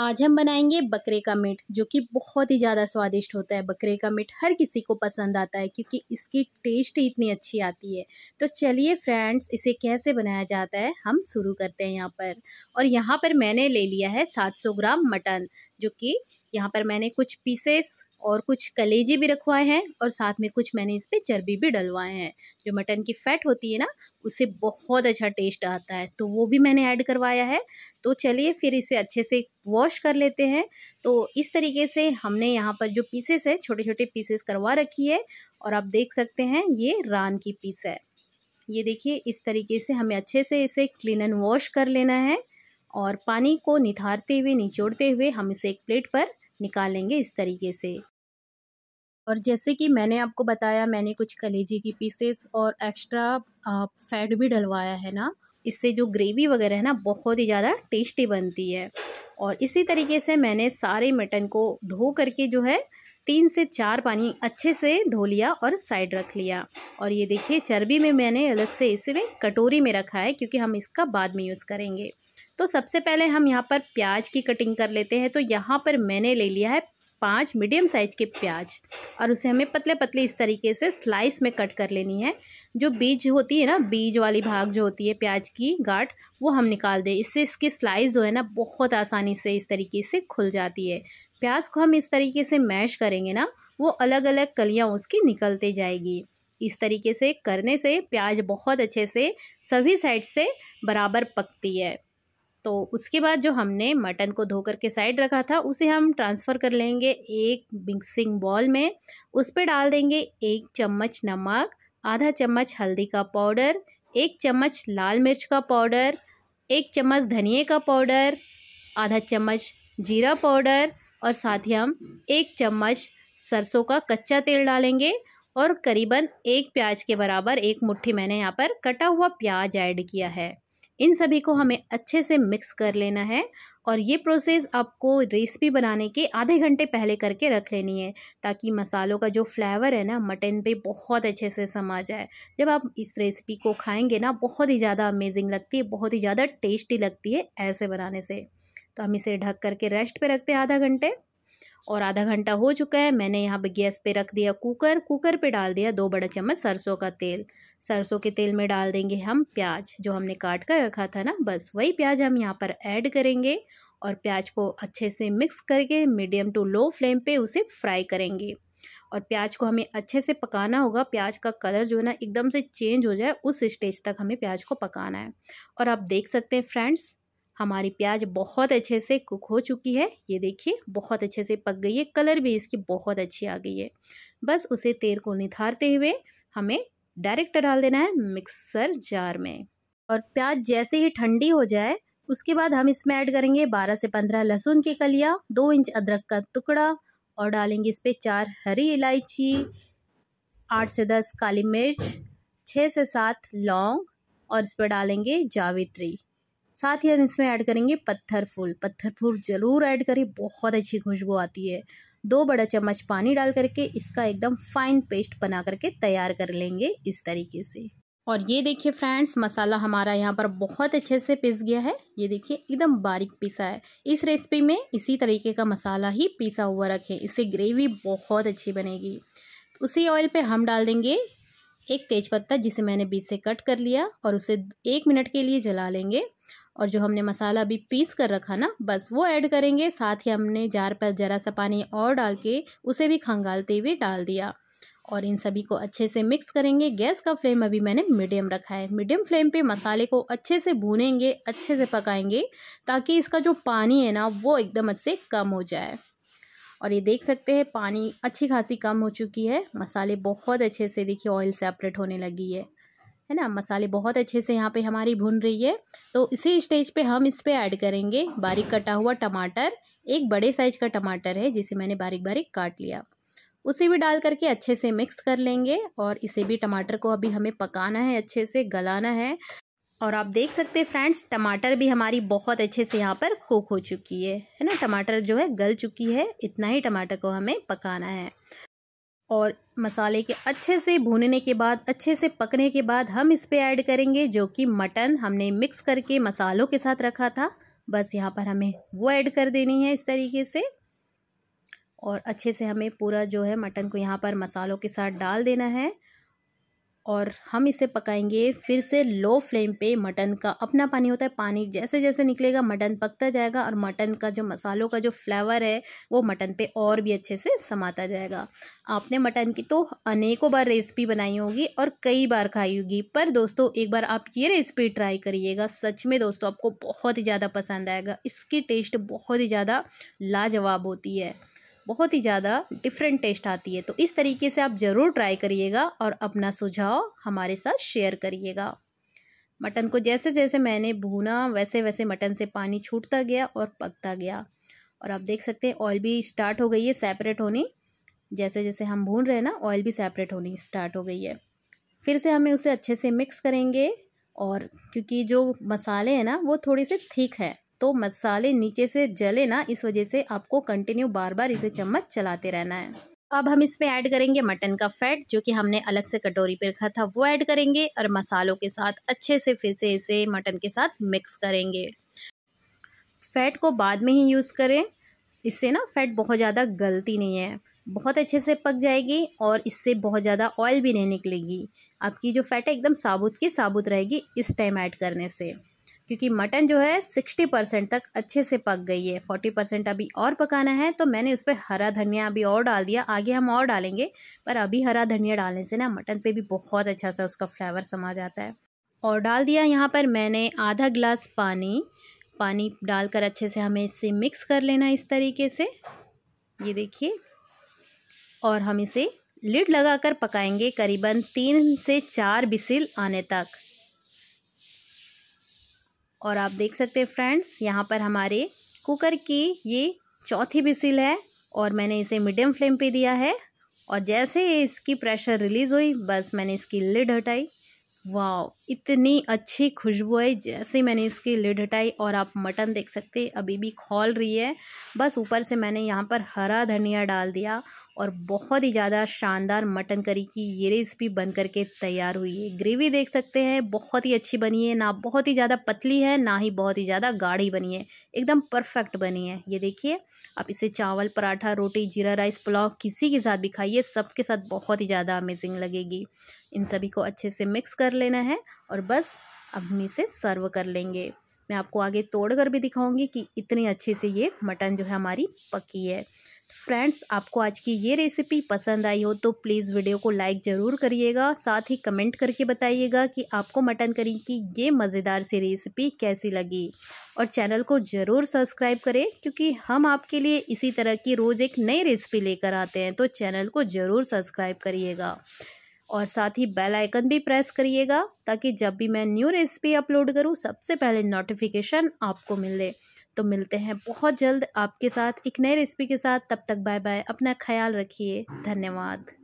आज हम बनाएंगे बकरे का मीट जो कि बहुत ही ज़्यादा स्वादिष्ट होता है बकरे का मीट हर किसी को पसंद आता है क्योंकि इसकी टेस्ट ही इतनी अच्छी आती है तो चलिए फ्रेंड्स इसे कैसे बनाया जाता है हम शुरू करते हैं यहाँ पर और यहाँ पर मैंने ले लिया है 700 ग्राम मटन जो कि यहाँ पर मैंने कुछ पीसेस और कुछ कलेजे भी रखवाए हैं और साथ में कुछ मैंने इस पर चर्बी भी डलवाए हैं जो मटन की फ़ैट होती है ना उससे बहुत अच्छा टेस्ट आता है तो वो भी मैंने ऐड करवाया है तो चलिए फिर इसे अच्छे से वॉश कर लेते हैं तो इस तरीके से हमने यहाँ पर जो पीसेस है छोटे छोटे पीसेस करवा रखी है और आप देख सकते हैं ये रान की पीस है ये देखिए इस तरीके से हमें अच्छे से इसे क्लीन एंड वॉश कर लेना है और पानी को निथारते हुए निचोड़ते हुए हम इसे एक प्लेट पर निकालेंगे इस तरीके से और जैसे कि मैंने आपको बताया मैंने कुछ कलेजी की पीसेस और एक्स्ट्रा फैट भी डलवाया है ना इससे जो ग्रेवी वगैरह है ना बहुत ही ज़्यादा टेस्टी बनती है और इसी तरीके से मैंने सारे मटन को धो करके जो है तीन से चार पानी अच्छे से धो लिया और साइड रख लिया और ये देखिए चर्बी में मैंने अलग से इसमें कटोरी में रखा है क्योंकि हम इसका बाद में यूज़ करेंगे तो सबसे पहले हम यहाँ पर प्याज की कटिंग कर लेते हैं तो यहाँ पर मैंने ले लिया है पाँच मीडियम साइज के प्याज और उसे हमें पतले पतले इस तरीके से स्लाइस में कट कर लेनी है जो बीज होती है ना बीज वाली भाग जो होती है प्याज की गाठ वो हम निकाल दें इससे इसकी स्लाइस जो है ना बहुत आसानी से इस तरीके से खुल जाती है प्याज को हम इस तरीके से मैश करेंगे ना वो अलग अलग कलियाँ उसकी निकलते जाएगी इस तरीके से करने से प्याज बहुत अच्छे से सभी साइड से बराबर पकती है तो उसके बाद जो हमने मटन को धो करके साइड रखा था उसे हम ट्रांसफ़र कर लेंगे एक मिक्सिंग बॉल में उस पर डाल देंगे एक चम्मच नमक आधा चम्मच हल्दी का पाउडर एक चम्मच लाल मिर्च का पाउडर एक चम्मच धनिए का पाउडर आधा चम्मच जीरा पाउडर और साथ ही हम एक चम्मच सरसों का कच्चा तेल डालेंगे और करीबन एक प्याज के बराबर एक मुट्ठी मैंने यहाँ पर कटा हुआ प्याज ऐड किया है इन सभी को हमें अच्छे से मिक्स कर लेना है और ये प्रोसेस आपको रेसिपी बनाने के आधे घंटे पहले करके रख लेनी है ताकि मसालों का जो फ्लेवर है ना मटन पे बहुत अच्छे से समा जाए जब आप इस रेसिपी को खाएंगे ना बहुत ही ज़्यादा अमेजिंग लगती है बहुत ही ज़्यादा टेस्टी लगती है ऐसे बनाने से तो हम इसे ढक करके रेस्ट पे रखते हैं आधा घंटे और आधा घंटा हो चुका है मैंने यहाँ पर गैस पे रख दिया कुकर कुकर पे डाल दिया दो बड़ा चम्मच सरसों का तेल सरसों के तेल में डाल देंगे हम प्याज जो हमने काट कर रखा था ना बस वही प्याज हम यहाँ पर ऐड करेंगे और प्याज को अच्छे से मिक्स करके मीडियम टू लो फ्लेम पे उसे फ्राई करेंगे और प्याज को हमें अच्छे से पकाना होगा प्याज का कलर जो है ना एकदम से चेंज हो जाए उस स्टेज तक हमें प्याज को पकाना है और आप देख सकते हैं फ्रेंड्स हमारी प्याज बहुत अच्छे से कुक हो चुकी है ये देखिए बहुत अच्छे से पक गई है कलर भी इसकी बहुत अच्छी आ गई है बस उसे तेल को निथारते हुए हमें डायरेक्ट डाल देना है मिक्सर जार में और प्याज जैसे ही ठंडी हो जाए उसके बाद हम इसमें ऐड करेंगे 12 से 15 लहसुन की कलियाँ दो इंच अदरक का टुकड़ा और डालेंगे इस पर चार हरी इलायची आठ से दस काली मिर्च छः से सात लौंग और इस पर डालेंगे जावित्री साथ ही हम इसमें ऐड करेंगे पत्थर फूल पत्थर फूल ज़रूर ऐड करें बहुत अच्छी खुशबू आती है दो बड़ा चम्मच पानी डाल करके इसका एकदम फाइन पेस्ट बना करके तैयार कर लेंगे इस तरीके से और ये देखिए फ्रेंड्स मसाला हमारा यहाँ पर बहुत अच्छे से पिस गया है ये देखिए एकदम बारीक पिसा है इस रेसिपी में इसी तरीके का मसाला ही पिसा हुआ रखें इससे ग्रेवी बहुत अच्छी बनेगी उसी ऑयल पे हम डाल देंगे एक तेज़पत्ता जिसे मैंने बीच से कट कर लिया और उसे एक मिनट के लिए जला लेंगे और जो हमने मसाला अभी पीस कर रखा ना बस वो ऐड करेंगे साथ ही हमने जार पर ज़रा सा पानी और डाल के उसे भी खंगालते हुए डाल दिया और इन सभी को अच्छे से मिक्स करेंगे गैस का फ्लेम अभी मैंने मीडियम रखा है मीडियम फ्लेम पे मसाले को अच्छे से भूनेंगे अच्छे से पकाएंगे ताकि इसका जो पानी है ना वो एकदम से कम हो जाए और ये देख सकते हैं पानी अच्छी खासी कम हो चुकी है मसाले बहुत अच्छे से देखिए ऑयल सेपरेट होने लगी है है ना मसाले बहुत अच्छे से यहाँ पे हमारी भुन रही है तो इसी स्टेज पे हम इस पर ऐड करेंगे बारीक कटा हुआ टमाटर एक बड़े साइज़ का टमाटर है जिसे मैंने बारीक बारीक काट लिया उसे भी डाल करके अच्छे से मिक्स कर लेंगे और इसे भी टमाटर को अभी हमें पकाना है अच्छे से गलाना है और आप देख सकते हैं फ्रेंड्स टमाटर भी हमारी बहुत अच्छे से यहाँ पर कुक हो चुकी है है ना टमाटर जो है गल चुकी है इतना ही टमाटर को हमें पकाना है और मसाले के अच्छे से भूनने के बाद अच्छे से पकने के बाद हम इस पर ऐड करेंगे जो कि मटन हमने मिक्स करके मसालों के साथ रखा था बस यहाँ पर हमें वो ऐड कर देनी है इस तरीके से और अच्छे से हमें पूरा जो है मटन को यहाँ पर मसालों के साथ डाल देना है और हम इसे पकाएंगे फिर से लो फ्लेम पे मटन का अपना पानी होता है पानी जैसे जैसे निकलेगा मटन पकता जाएगा और मटन का जो मसालों का जो फ्लेवर है वो मटन पे और भी अच्छे से समाता जाएगा आपने मटन की तो अनेकों बार रेसिपी बनाई होगी और कई बार खाई होगी पर दोस्तों एक बार आप ये रेसिपी ट्राई करिएगा सच में दोस्तों आपको बहुत ही ज़्यादा पसंद आएगा इसकी टेस्ट बहुत ही ज़्यादा लाजवाब होती है बहुत ही ज़्यादा डिफरेंट टेस्ट आती है तो इस तरीके से आप ज़रूर ट्राई करिएगा और अपना सुझाव हमारे साथ शेयर करिएगा मटन को जैसे जैसे मैंने भूना वैसे वैसे मटन से पानी छूटता गया और पकता गया और आप देख सकते हैं ऑयल भी स्टार्ट हो गई है सेपरेट होनी जैसे जैसे हम भून रहे हैं ना ऑयल भी सेपरेट होनी स्टार्ट हो गई है फिर से हमें उसे अच्छे से मिक्स करेंगे और क्योंकि जो मसाले हैं ना वो थोड़े से थिक हैं तो मसाले नीचे से जले ना इस वजह से आपको कंटिन्यू बार बार इसे चम्मच चलाते रहना है अब हम इसमें ऐड करेंगे मटन का फैट जो कि हमने अलग से कटोरी पे रखा था वो ऐड करेंगे और मसालों के साथ अच्छे से फिर से इसे मटन के साथ मिक्स करेंगे फैट को बाद में ही यूज़ करें इससे ना फैट बहुत ज़्यादा गलती नहीं है बहुत अच्छे से पक जाएगी और इससे बहुत ज़्यादा ऑयल भी नहीं निकलेगी आपकी जो फैट है एकदम साबुत की साबुत रहेगी इस टाइम ऐड करने से क्योंकि मटन जो है सिक्सटी परसेंट तक अच्छे से पक गई है फोर्टी परसेंट अभी और पकाना है तो मैंने उस पर हरा धनिया अभी और डाल दिया आगे हम और डालेंगे पर अभी हरा धनिया डालने से ना मटन पे भी बहुत अच्छा सा उसका फ्लेवर समा जाता है और डाल दिया यहाँ पर मैंने आधा गिलास पानी पानी डालकर अच्छे से हमें इसे मिक्स कर लेना इस तरीके से ये देखिए और हम इसे लिड लगाकर पकाएंगे करीबन तीन से चार बिसिल आने तक और आप देख सकते हैं फ्रेंड्स यहाँ पर हमारे कुकर की ये चौथी बिसिल है और मैंने इसे मीडियम फ्लेम पे दिया है और जैसे इसकी प्रेशर रिलीज़ हुई बस मैंने इसकी लिड हटाई वाह इतनी अच्छी खुशबू आई जैसे मैंने इसकी लिड हटाई और आप मटन देख सकते अभी भी खोल रही है बस ऊपर से मैंने यहाँ पर हरा धनिया डाल दिया और बहुत ही ज़्यादा शानदार मटन करी की ये रेसिपी बन करके तैयार हुई है ग्रेवी देख सकते हैं बहुत ही अच्छी बनी है ना बहुत ही ज़्यादा पतली है ना ही बहुत ही ज़्यादा गाढ़ी बनी है एकदम परफेक्ट बनी है ये देखिए आप इसे चावल पराठा रोटी जीरा राइस पुलाव किसी के साथ भी खाइए सबके साथ बहुत ही ज़्यादा अमेजिंग लगेगी इन सभी को अच्छे से मिक्स कर लेना है और बस अब हम इसे सर्व कर लेंगे मैं आपको आगे तोड़ कर भी दिखाऊंगी कि इतनी अच्छे से ये मटन जो है हमारी पकी है फ्रेंड्स आपको आज की ये रेसिपी पसंद आई हो तो प्लीज़ वीडियो को लाइक ज़रूर करिएगा साथ ही कमेंट करके बताइएगा कि आपको मटन करी की ये मज़ेदार सी रेसिपी कैसी लगी और चैनल को ज़रूर सब्सक्राइब करें क्योंकि हम आपके लिए इसी तरह की रोज़ एक नई रेसिपी लेकर आते हैं तो चैनल को ज़रूर सब्सक्राइब करिएगा और साथ ही बेल आइकन भी प्रेस करिएगा ताकि जब भी मैं न्यू रेसिपी अपलोड करूँ सबसे पहले नोटिफिकेशन आपको मिले तो मिलते हैं बहुत जल्द आपके साथ एक नए रेसिपी के साथ तब तक बाय बाय अपना ख्याल रखिए धन्यवाद